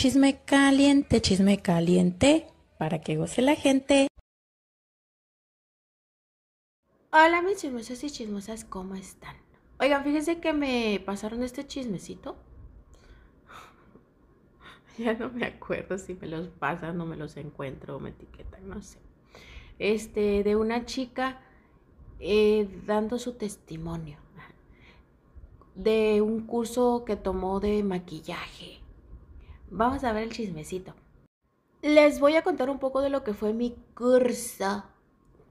Chisme caliente, chisme caliente, para que goce la gente. Hola mis chismosas y chismosas, ¿cómo están? Oigan, fíjense que me pasaron este chismecito. ya no me acuerdo si me los pasan no me los encuentro o me etiquetan, no sé. Este, de una chica eh, dando su testimonio de un curso que tomó de maquillaje Vamos a ver el chismecito. Les voy a contar un poco de lo que fue mi curso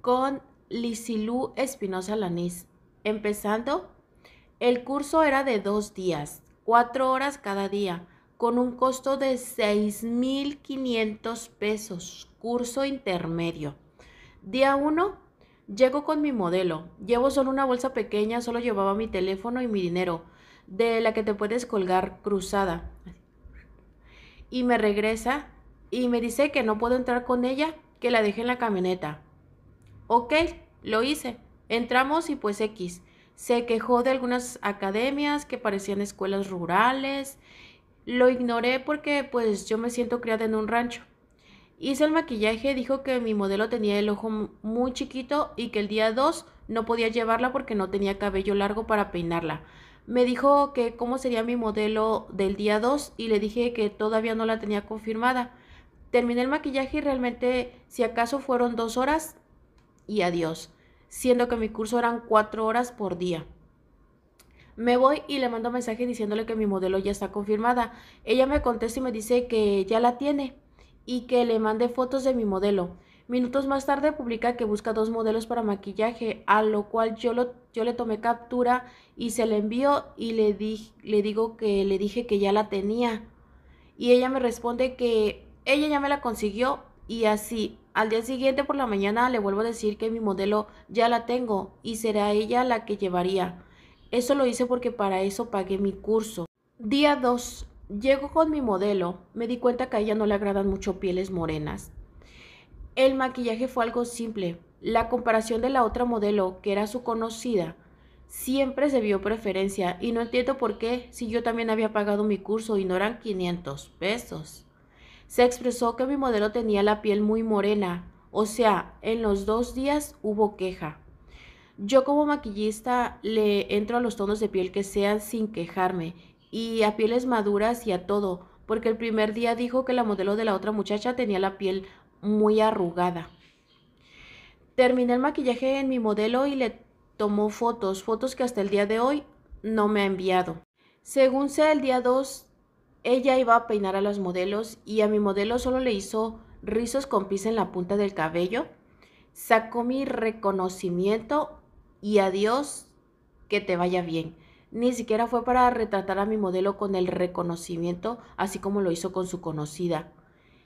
con Lisilú Espinosa Lanís. Empezando, el curso era de dos días, cuatro horas cada día, con un costo de 6,500 pesos, curso intermedio. Día 1, llego con mi modelo. Llevo solo una bolsa pequeña, solo llevaba mi teléfono y mi dinero, de la que te puedes colgar cruzada y me regresa y me dice que no puedo entrar con ella, que la deje en la camioneta. Ok, lo hice. Entramos y pues X. Se quejó de algunas academias que parecían escuelas rurales. Lo ignoré porque pues yo me siento criada en un rancho. Hice el maquillaje, dijo que mi modelo tenía el ojo muy chiquito y que el día 2 no podía llevarla porque no tenía cabello largo para peinarla me dijo que cómo sería mi modelo del día 2 y le dije que todavía no la tenía confirmada. Terminé el maquillaje y realmente, si acaso fueron dos horas y adiós, siendo que mi curso eran cuatro horas por día. Me voy y le mando mensaje diciéndole que mi modelo ya está confirmada. Ella me contesta y me dice que ya la tiene y que le mande fotos de mi modelo. Minutos más tarde publica que busca dos modelos para maquillaje, a lo cual yo, lo, yo le tomé captura y se la envió y le, le digo que le dije que ya la tenía. Y ella me responde que ella ya me la consiguió y así. Al día siguiente por la mañana le vuelvo a decir que mi modelo ya la tengo y será ella la que llevaría. Eso lo hice porque para eso pagué mi curso. Día 2. Llego con mi modelo. Me di cuenta que a ella no le agradan mucho pieles morenas. El maquillaje fue algo simple. La comparación de la otra modelo, que era su conocida, siempre se vio preferencia y no entiendo por qué si yo también había pagado mi curso y no eran 500 pesos. Se expresó que mi modelo tenía la piel muy morena, o sea, en los dos días hubo queja. Yo como maquillista le entro a los tonos de piel que sean sin quejarme y a pieles maduras y a todo, porque el primer día dijo que la modelo de la otra muchacha tenía la piel muy arrugada. Terminé el maquillaje en mi modelo y le tomó fotos, fotos que hasta el día de hoy no me ha enviado. Según sea el día 2, ella iba a peinar a los modelos y a mi modelo solo le hizo rizos con pis en la punta del cabello. Sacó mi reconocimiento y adiós, que te vaya bien. Ni siquiera fue para retratar a mi modelo con el reconocimiento, así como lo hizo con su conocida.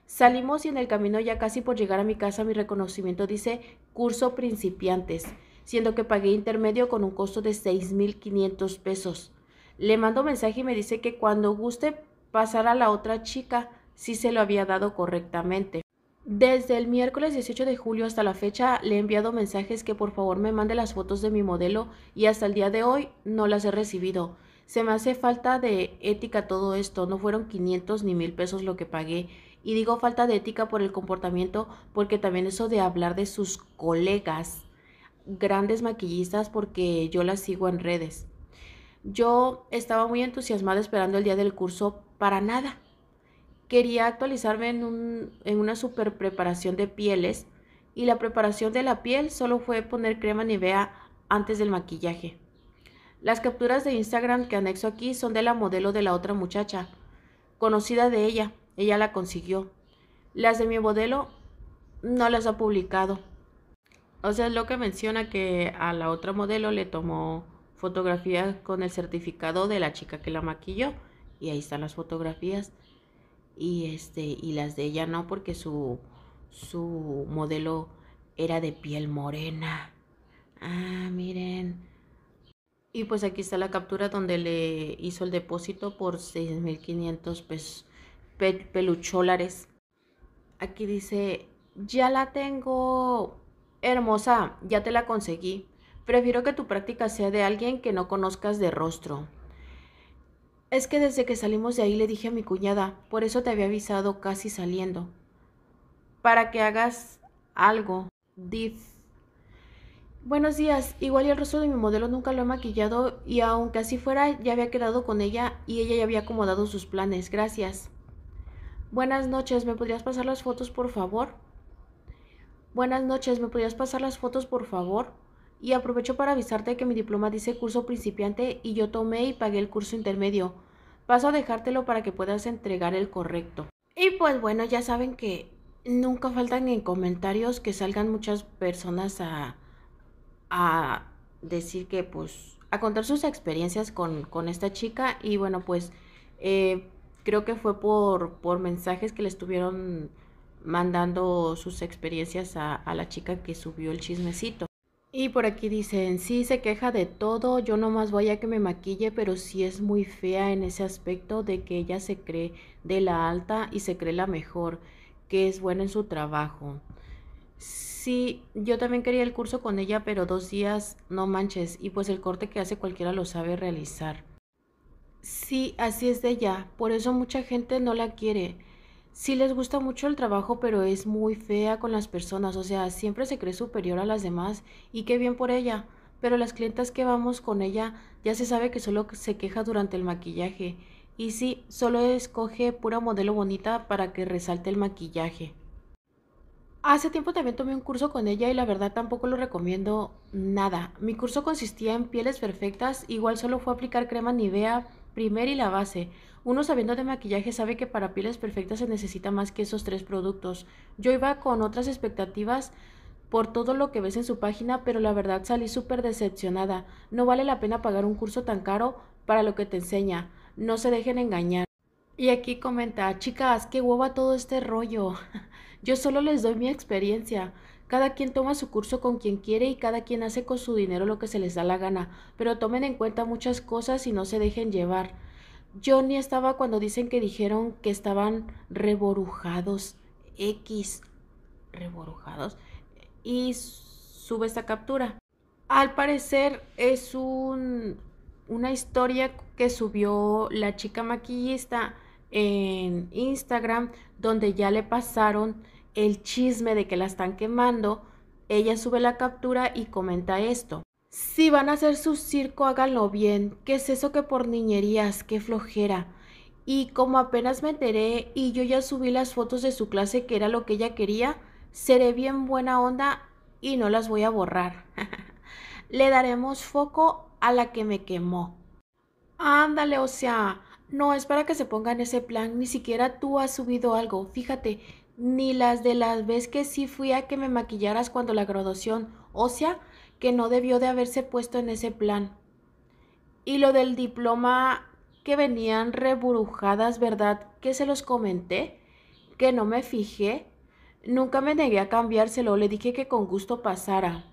Salimos y en el camino ya casi por llegar a mi casa mi reconocimiento dice curso principiantes siendo que pagué intermedio con un costo de 6.500 pesos. Le mando mensaje y me dice que cuando guste pasar a la otra chica, si se lo había dado correctamente. Desde el miércoles 18 de julio hasta la fecha le he enviado mensajes que por favor me mande las fotos de mi modelo y hasta el día de hoy no las he recibido. Se me hace falta de ética todo esto, no fueron 500 ni 1000 pesos lo que pagué. Y digo falta de ética por el comportamiento porque también eso de hablar de sus colegas grandes maquillistas porque yo las sigo en redes. Yo estaba muy entusiasmada esperando el día del curso para nada. Quería actualizarme en, una super preparación de pieles y la preparación de la piel solo fue poner crema Nivea antes del maquillaje. Las capturas de Instagram que anexo aquí son de la modelo de la otra muchacha, conocida de ella, ella la consiguió. Las de mi modelo no las ha publicado o sea, lo que menciona que a la otra modelo le tomó fotografías con el certificado de la chica que la maquilló. Y ahí están las fotografías. Y este, y las de ella no, porque su, su modelo era de piel morena. Ah, miren. Y pues aquí está la captura donde le hizo el depósito por 6.500 pesos, pelucholares. Aquí dice, ya la tengo. Hermosa, ya te la conseguí. Prefiero que tu práctica sea de alguien que no conozcas de rostro. Es que desde que salimos de ahí le dije a mi cuñada, por eso te había avisado casi saliendo, para que hagas algo. Diff. Buenos días, igual y el rostro de mi modelo nunca lo he maquillado y aunque así fuera ya había quedado con ella y ella ya había acomodado sus planes, gracias. Buenas noches, ¿me podrías pasar las fotos por favor? Buenas noches, ¿me podrías pasar las fotos, por favor? Y aprovecho para avisarte que mi diploma dice curso principiante y yo tomé y pagué el curso intermedio. Paso a dejártelo para que puedas entregar el correcto. Y pues bueno, ya saben que nunca faltan en comentarios que salgan muchas personas a, a decir que pues a contar sus experiencias con, con esta chica y bueno pues eh, creo que fue por, por mensajes que le estuvieron mandando sus experiencias a, la chica que subió el chismecito. Y por aquí dicen, sí se queja de todo, yo nomás voy a que me maquille, pero sí es muy fea en ese aspecto de que ella se cree de la alta y se cree la mejor, que es buena en su trabajo. Sí, yo también quería el curso con ella, pero dos días no manches, y pues el corte que hace cualquiera lo sabe realizar. Sí, así es de ella, por eso mucha gente no la quiere sí les gusta mucho el trabajo, pero es muy fea con las personas, o sea, siempre se cree superior a las demás y qué bien por ella. Pero las clientas que vamos con ella ya se sabe que solo se queja durante el maquillaje. Y sí, solo escoge pura modelo bonita para que resalte el maquillaje. Hace tiempo también tomé un curso con ella y la verdad tampoco lo recomiendo nada. Mi curso consistía en pieles perfectas, igual solo fue aplicar crema Nivea, Primer y la base. Uno sabiendo de maquillaje sabe que para pieles perfectas se necesita más que esos tres productos. Yo iba con otras expectativas por todo lo que ves en su página, pero la verdad salí súper decepcionada. No vale la pena pagar un curso tan caro para lo que te enseña. No se dejen engañar. Y aquí comenta, chicas, qué hueva todo este rollo. Yo solo les doy mi experiencia. Cada quien toma su curso con quien quiere y cada quien hace con su dinero lo que se les da la gana, pero tomen en cuenta muchas cosas y no se dejen llevar. Yo ni estaba cuando dicen que dijeron que estaban reborujados. X. Reborujados. Y sube esta captura. Al parecer es un, una historia que subió la chica maquillista en Instagram donde ya le pasaron el chisme de que la están quemando, ella sube la captura y comenta esto. Si van a hacer su circo, háganlo bien. ¿Qué es eso que por niñerías? ¡Qué flojera! Y como apenas me enteré y yo ya subí las fotos de su clase que era lo que ella quería, seré bien buena onda y no las voy a borrar. Le daremos foco a la que me quemó. Ándale, o sea, no es para que se pongan ese plan, ni siquiera tú has subido algo. Fíjate, ni las de las veces que sí fui a que me maquillaras cuando la graduación, o sea, que no debió de haberse puesto en ese plan. Y lo del diploma que venían reburujadas, ¿verdad? Que se los comenté, que no me fijé. Nunca me negué a cambiárselo, le dije que con gusto pasara.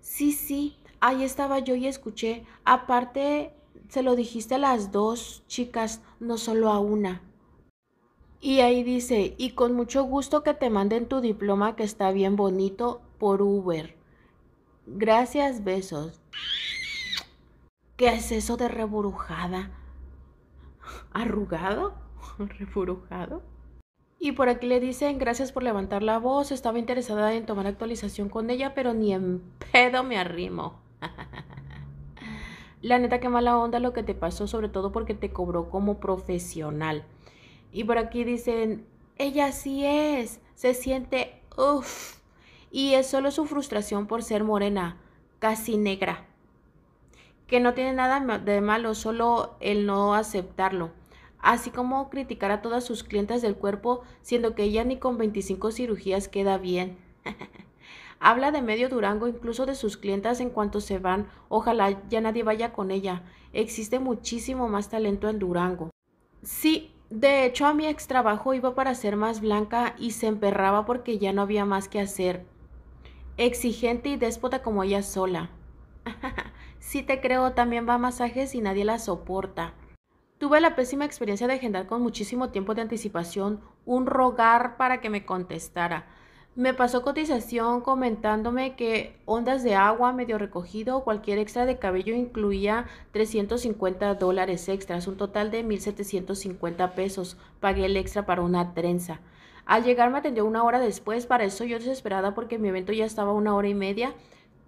Sí, sí, ahí estaba yo y escuché. Aparte, se lo dijiste a las dos chicas, no solo a una. Y ahí dice, y con mucho gusto que te manden tu diploma que está bien bonito por Uber. Gracias, besos. ¿Qué es eso de reburujada? ¿Arrugado? ¿Reburujado? Y por aquí le dicen, gracias por levantar la voz, estaba interesada en tomar actualización con ella, pero ni en pedo me arrimo. la neta, qué mala onda lo que te pasó, sobre todo porque te cobró como profesional. Y por aquí dicen, ella sí es, se siente uff. Y es solo su frustración por ser morena, casi negra. Que no tiene nada de malo, solo el no aceptarlo. Así como criticar a todas sus clientas del cuerpo, siendo que ella ni con 25 cirugías queda bien. Habla de medio Durango, incluso de sus clientas en cuanto se van. Ojalá ya nadie vaya con ella. Existe muchísimo más talento en Durango. Sí, de hecho, a mi ex trabajo iba para ser más blanca y se emperraba porque ya no había más que hacer. Exigente y déspota como ella sola. Si te creo, también va a masajes y nadie la soporta. Tuve la pésima experiencia de agendar con muchísimo tiempo de anticipación un rogar para que me contestara me pasó cotización comentándome que ondas de agua, medio recogido cualquier extra de cabello incluía 350 dólares extras, un total de 1.750 pesos. Pagué el extra para una trenza. Al llegar me atendió una hora después, para eso yo desesperada porque mi evento ya estaba una hora y media.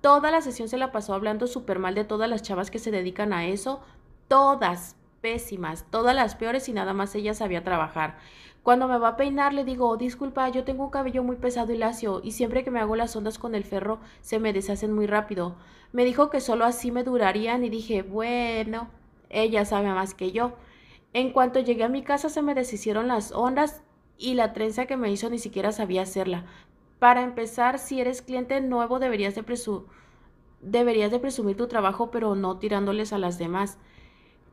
Toda la sesión se la pasó hablando súper mal de todas las chavas que se dedican a eso. Todas, pésimas, todas las peores y nada más ella sabía trabajar. Cuando me va a peinar le digo, disculpa, yo tengo un cabello muy pesado y lacio y siempre que me hago las ondas con el ferro se me deshacen muy rápido. Me dijo que solo así me durarían y dije, bueno, ella sabe más que yo. En cuanto llegué a mi casa se me deshicieron las ondas y la trenza que me hizo ni siquiera sabía hacerla. Para empezar, si eres cliente nuevo deberías de, deberías de presumir tu trabajo pero no tirándoles a las demás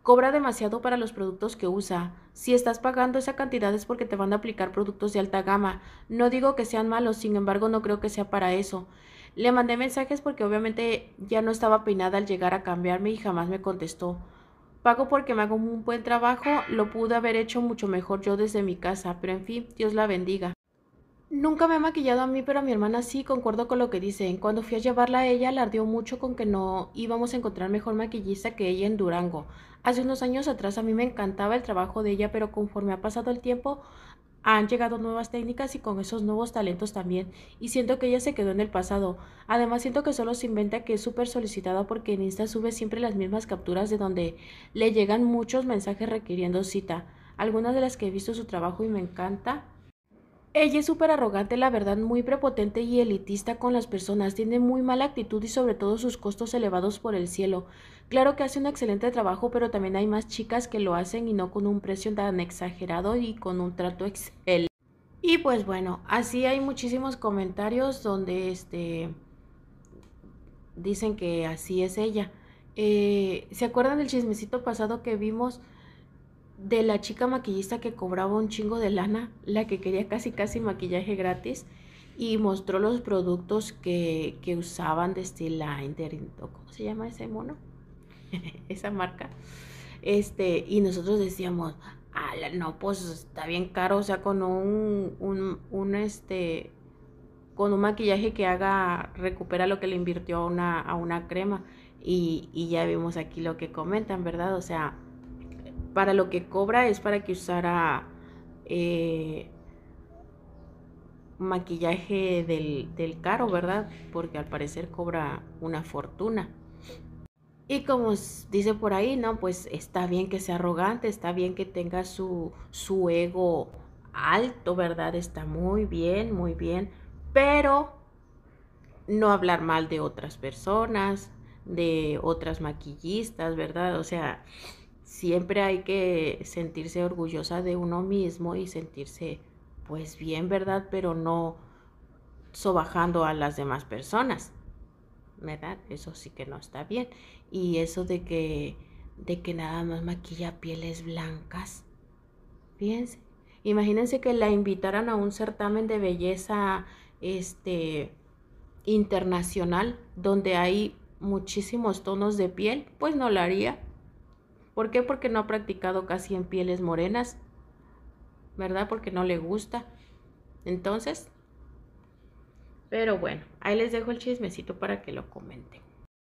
cobra demasiado para los productos que usa. Si estás pagando esa cantidad es porque te van a aplicar productos de alta gama. No digo que sean malos, sin embargo no creo que sea para eso. Le mandé mensajes porque obviamente ya no estaba peinada al llegar a cambiarme y jamás me contestó. Pago porque me hago un buen trabajo, lo pude haber hecho mucho mejor yo desde mi casa, pero en fin, Dios la bendiga. Nunca me ha maquillado a mí, pero a mi hermana sí, concuerdo con lo que dicen. Cuando fui a llevarla a ella, ardió mucho con que no íbamos a encontrar mejor maquillista que ella en Durango. Hace unos años atrás a mí me encantaba el trabajo de ella, pero conforme ha pasado el tiempo, han llegado nuevas técnicas y con esos nuevos talentos también, y siento que ella se quedó en el pasado. Además siento que solo se inventa que es súper solicitada porque en Insta sube siempre las mismas capturas de donde le llegan muchos mensajes requiriendo cita. Algunas de las que he visto su trabajo y me encanta ella es súper arrogante, la verdad, muy prepotente y elitista con las personas, tiene muy mala actitud y sobre todo sus costos elevados por el cielo. Claro que hace un excelente trabajo, pero también hay más chicas que lo hacen y no con un precio tan exagerado y con un trato excelente. Y pues bueno, así hay muchísimos comentarios donde este dicen que así es ella. Eh, ¿Se acuerdan del chismecito pasado que vimos? de la chica maquillista que cobraba un chingo de lana, la que quería casi casi maquillaje gratis y mostró los productos que, que usaban de Steel interinto ¿cómo se llama ese mono? Esa marca. Este, y nosotros decíamos, ah, no, pues está bien caro, o sea, con un, un, este, con un maquillaje que haga, recupera lo que le invirtió a una, a una crema. y ya vimos aquí lo que comentan, ¿verdad? O sea, para lo que cobra es para que usara eh, maquillaje del, caro, ¿verdad? Porque al parecer cobra una fortuna. Y como dice por ahí, ¿no? Pues está bien que sea arrogante, está bien que tenga su, su ego alto, ¿verdad? Está muy bien, muy bien. Pero no hablar mal de otras personas, de otras maquillistas, ¿verdad? O sea, siempre hay que sentirse orgullosa de uno mismo y sentirse pues bien, ¿verdad? Pero no sobajando a las demás personas, ¿verdad? Eso sí que no está bien. Y eso de que, de que nada más maquilla pieles blancas, fíjense. Imagínense que la invitaran a un certamen de belleza este, internacional donde hay muchísimos tonos de piel, pues no la haría, ¿Por qué? Porque no ha practicado casi en pieles morenas, ¿verdad? Porque no le gusta. Entonces, pero bueno, ahí les dejo el chismecito para que lo comenten.